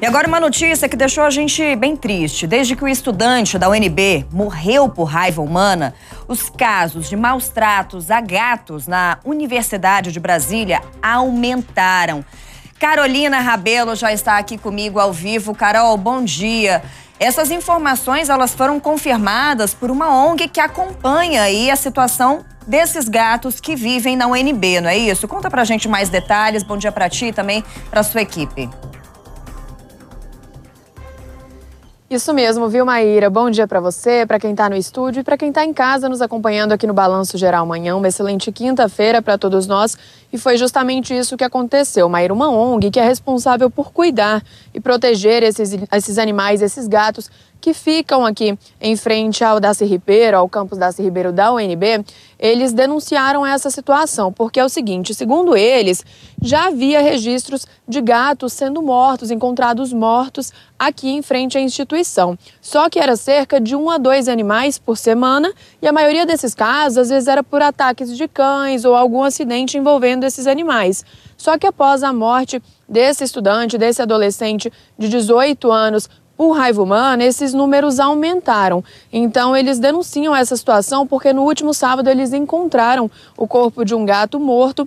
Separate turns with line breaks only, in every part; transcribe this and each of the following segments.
E agora uma notícia que deixou a gente bem triste. Desde que o estudante da UNB morreu por raiva humana, os casos de maus tratos a gatos na Universidade de Brasília aumentaram. Carolina Rabelo já está aqui comigo ao vivo. Carol, bom dia. Essas informações elas foram confirmadas por uma ONG que acompanha aí a situação desses gatos que vivem na UNB, não é isso? Conta pra gente mais detalhes. Bom dia para ti também, para sua equipe.
Isso mesmo, viu, Maíra? Bom dia para você, para quem está no estúdio e para quem está em casa nos acompanhando aqui no Balanço Geral Manhã. Uma excelente quinta-feira para todos nós e foi justamente isso que aconteceu. Maíra, uma ONG que é responsável por cuidar e proteger esses, esses animais, esses gatos que ficam aqui em frente ao Daci Ribeiro, ao campus Daci Ribeiro da UNB, eles denunciaram essa situação, porque é o seguinte, segundo eles, já havia registros de gatos sendo mortos, encontrados mortos aqui em frente à instituição instituição. Só que era cerca de um a dois animais por semana e a maioria desses casos às vezes era por ataques de cães ou algum acidente envolvendo esses animais. Só que após a morte desse estudante, desse adolescente de 18 anos, por raiva humana, esses números aumentaram. Então, eles denunciam essa situação porque no último sábado eles encontraram o corpo de um gato morto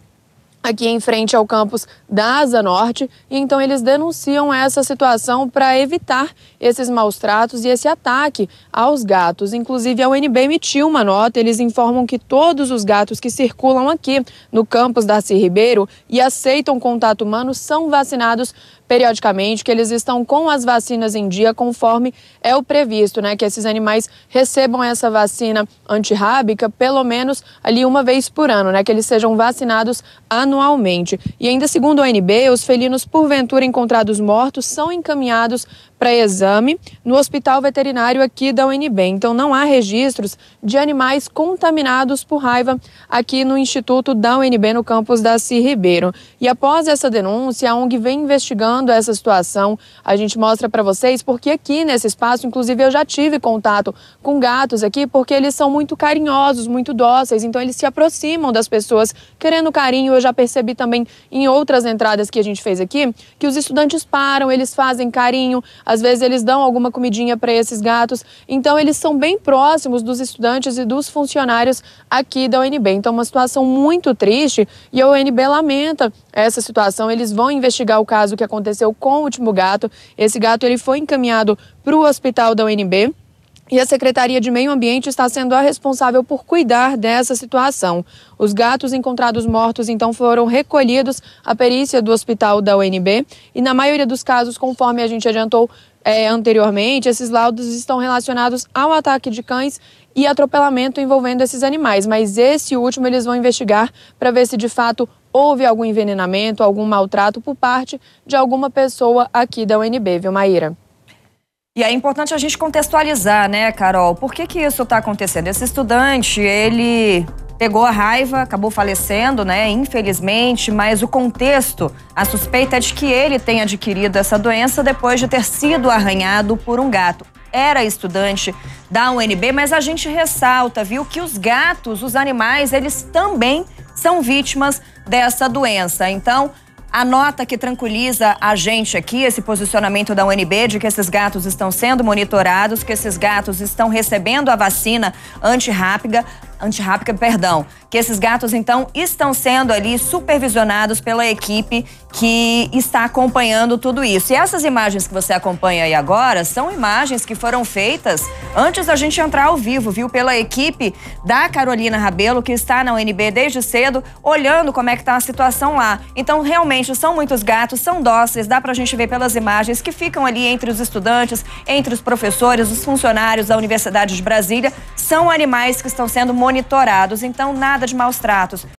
aqui em frente ao campus da Asa Norte, e então eles denunciam essa situação para evitar esses maus tratos e esse ataque aos gatos. Inclusive, a UNB emitiu uma nota, eles informam que todos os gatos que circulam aqui no campus da Ribeiro e aceitam contato humano são vacinados periodicamente, que eles estão com as vacinas em dia, conforme é o previsto, né? Que esses animais recebam essa vacina antirrábica pelo menos ali uma vez por ano, né? Que eles sejam vacinados anualmente. E ainda segundo a ONB, os felinos porventura encontrados mortos são encaminhados para exame no Hospital Veterinário aqui da UNB. Então não há registros de animais contaminados por raiva aqui no Instituto da UNB no campus da Ci Ribeiro. E após essa denúncia, a ONG vem investigando essa situação. A gente mostra para vocês porque aqui nesse espaço, inclusive eu já tive contato com gatos aqui porque eles são muito carinhosos, muito dóceis, então eles se aproximam das pessoas querendo carinho. Eu já percebi também em outras entradas que a gente fez aqui que os estudantes param, eles fazem carinho, às vezes eles dão alguma comidinha para esses gatos. Então eles são bem próximos dos estudantes e dos funcionários aqui da UNB. Então é uma situação muito triste e a UNB lamenta essa situação. Eles vão investigar o caso que aconteceu com o último gato. Esse gato ele foi encaminhado para o hospital da UNB e a Secretaria de Meio Ambiente está sendo a responsável por cuidar dessa situação. Os gatos encontrados mortos então foram recolhidos à perícia do hospital da UNB e, na maioria dos casos, conforme a gente adiantou é, anteriormente, esses laudos estão relacionados ao ataque de cães e atropelamento envolvendo esses animais. Mas esse último eles vão investigar para ver se de fato houve algum envenenamento, algum maltrato por parte de alguma pessoa aqui da UNB,
viu, Maíra? E é importante a gente contextualizar, né, Carol? Por que, que isso está acontecendo? Esse estudante, ele pegou a raiva, acabou falecendo, né, infelizmente, mas o contexto, a suspeita é de que ele tenha adquirido essa doença depois de ter sido arranhado por um gato. Era estudante da UNB, mas a gente ressalta, viu, que os gatos, os animais, eles também são vítimas dessa doença. Então, a nota que tranquiliza a gente aqui, esse posicionamento da UNB de que esses gatos estão sendo monitorados, que esses gatos estão recebendo a vacina antirrápica, antirrábica, perdão, que esses gatos então estão sendo ali supervisionados pela equipe que está acompanhando tudo isso. E essas imagens que você acompanha aí agora são imagens que foram feitas antes da gente entrar ao vivo, viu, pela equipe da Carolina Rabelo que está na UNB desde cedo, olhando como é que está a situação lá. Então, realmente são muitos gatos, são dóceis, dá pra gente ver pelas imagens que ficam ali entre os estudantes, entre os professores, os funcionários da Universidade de Brasília, são animais que estão sendo monitorados, então nada de maus tratos.